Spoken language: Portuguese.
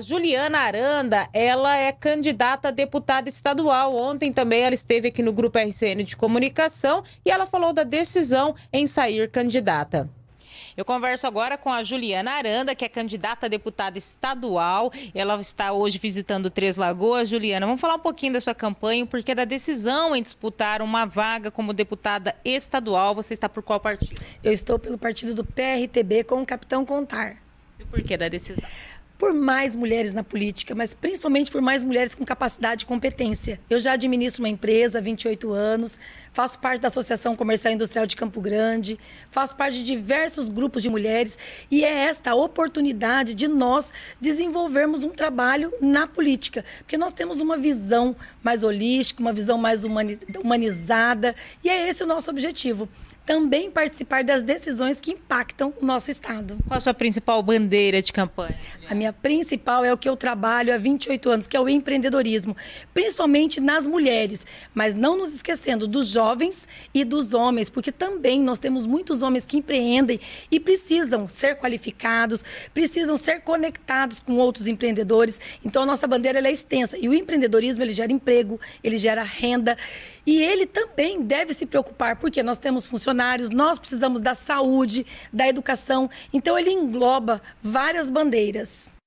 Juliana Aranda, ela é candidata a deputada estadual. Ontem também ela esteve aqui no Grupo RCN de Comunicação e ela falou da decisão em sair candidata. Eu converso agora com a Juliana Aranda, que é candidata a deputada estadual. Ela está hoje visitando Três Lagoas. Juliana, vamos falar um pouquinho da sua campanha, porque da decisão em disputar uma vaga como deputada estadual, você está por qual partido? Eu estou pelo partido do PRTB com o capitão Contar. E por que da decisão? por mais mulheres na política, mas principalmente por mais mulheres com capacidade e competência. Eu já administro uma empresa há 28 anos, faço parte da Associação Comercial e Industrial de Campo Grande, faço parte de diversos grupos de mulheres e é esta a oportunidade de nós desenvolvermos um trabalho na política, porque nós temos uma visão mais holística, uma visão mais humanizada e é esse o nosso objetivo também participar das decisões que impactam o nosso Estado. Qual a sua principal bandeira de campanha? A minha área principal é o que eu trabalho há 28 anos, que é o empreendedorismo, principalmente nas mulheres, mas não nos esquecendo dos jovens e dos homens, porque também nós temos muitos homens que empreendem e precisam ser qualificados, precisam ser conectados com outros empreendedores. Então a nossa bandeira é extensa e o empreendedorismo ele gera emprego, ele gera renda e ele também deve se preocupar porque nós temos funcionários, nós precisamos da saúde, da educação. Então ele engloba várias bandeiras.